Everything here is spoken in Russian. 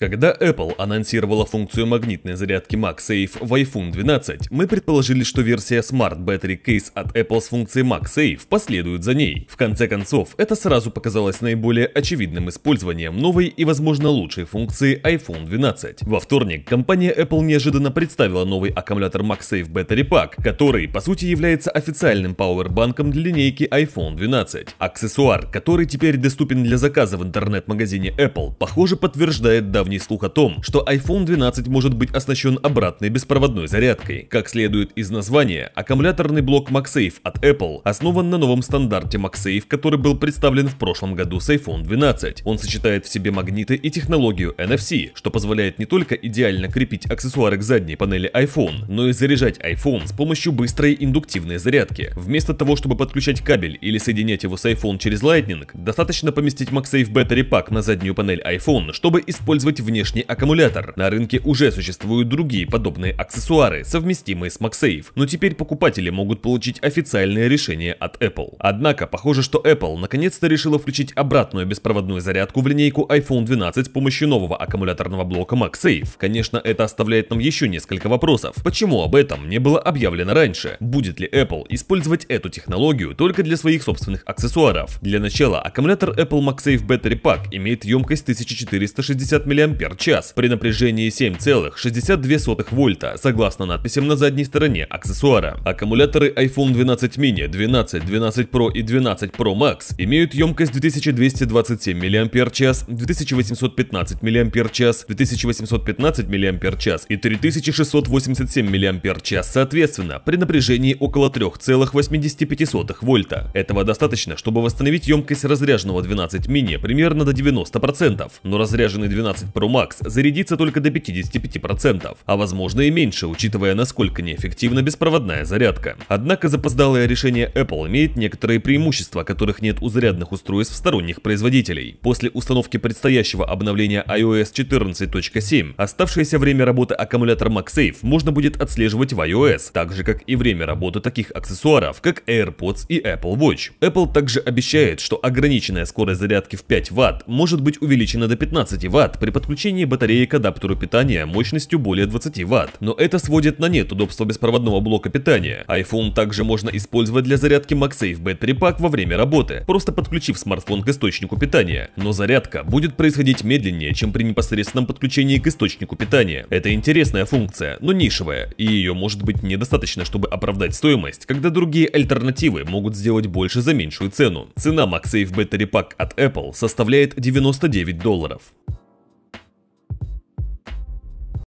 Когда Apple анонсировала функцию магнитной зарядки MagSafe в iPhone 12, мы предположили, что версия Smart Battery Case от Apple с функцией MagSafe последует за ней. В конце концов, это сразу показалось наиболее очевидным использованием новой и, возможно, лучшей функции iPhone 12. Во вторник компания Apple неожиданно представила новый аккумулятор MagSafe Battery Pack, который, по сути, является официальным пауэрбанком для линейки iPhone 12. Аксессуар, который теперь доступен для заказа в интернет-магазине Apple, похоже, подтверждает давний недавний слух о том, что iPhone 12 может быть оснащен обратной беспроводной зарядкой. Как следует из названия, аккумуляторный блок MagSafe от Apple основан на новом стандарте MagSafe, который был представлен в прошлом году с iPhone 12. Он сочетает в себе магниты и технологию NFC, что позволяет не только идеально крепить аксессуары к задней панели iPhone, но и заряжать iPhone с помощью быстрой индуктивной зарядки. Вместо того, чтобы подключать кабель или соединять его с iPhone через Lightning, достаточно поместить MagSafe Battery Pack на заднюю панель iPhone, чтобы использовать использовать внешний аккумулятор. На рынке уже существуют другие подобные аксессуары, совместимые с MagSafe, но теперь покупатели могут получить официальное решение от Apple. Однако, похоже, что Apple наконец-то решила включить обратную беспроводную зарядку в линейку iPhone 12 с помощью нового аккумуляторного блока MagSafe. Конечно, это оставляет нам еще несколько вопросов. Почему об этом не было объявлено раньше? Будет ли Apple использовать эту технологию только для своих собственных аксессуаров? Для начала, аккумулятор Apple MagSafe Battery Pack имеет емкость 1460 мАч Ампер-час при напряжении 7,62 вольта, согласно надписям на задней стороне аксессуара. Аккумуляторы iPhone 12 mini, 12, 12 Pro и 12 Pro Max имеют емкость 2227 мАч, 2815 мАч, 2815 мАч и 3687 мАч соответственно при напряжении около 3,85 вольта. Этого достаточно, чтобы восстановить емкость разряженного 12 Mini примерно до 90%, но разряженный 12 Pro Max зарядится только до 55%, а возможно и меньше, учитывая насколько неэффективна беспроводная зарядка. Однако запоздалое решение Apple имеет некоторые преимущества, которых нет у зарядных устройств сторонних производителей. После установки предстоящего обновления iOS 14.7 оставшееся время работы аккумулятора MagSafe можно будет отслеживать в iOS, так же как и время работы таких аксессуаров, как AirPods и Apple Watch. Apple также обещает, что ограниченная скорость зарядки в 5 Вт может быть увеличена до 15 Вт при подключении подключении батареи к адаптеру питания мощностью более 20 Вт. Но это сводит на нет удобство беспроводного блока питания. iPhone также можно использовать для зарядки MagSafe Battery Pack во время работы, просто подключив смартфон к источнику питания. Но зарядка будет происходить медленнее, чем при непосредственном подключении к источнику питания. Это интересная функция, но нишевая, и ее может быть недостаточно, чтобы оправдать стоимость, когда другие альтернативы могут сделать больше за меньшую цену. Цена MagSafe Battery Pack от Apple составляет 99 долларов.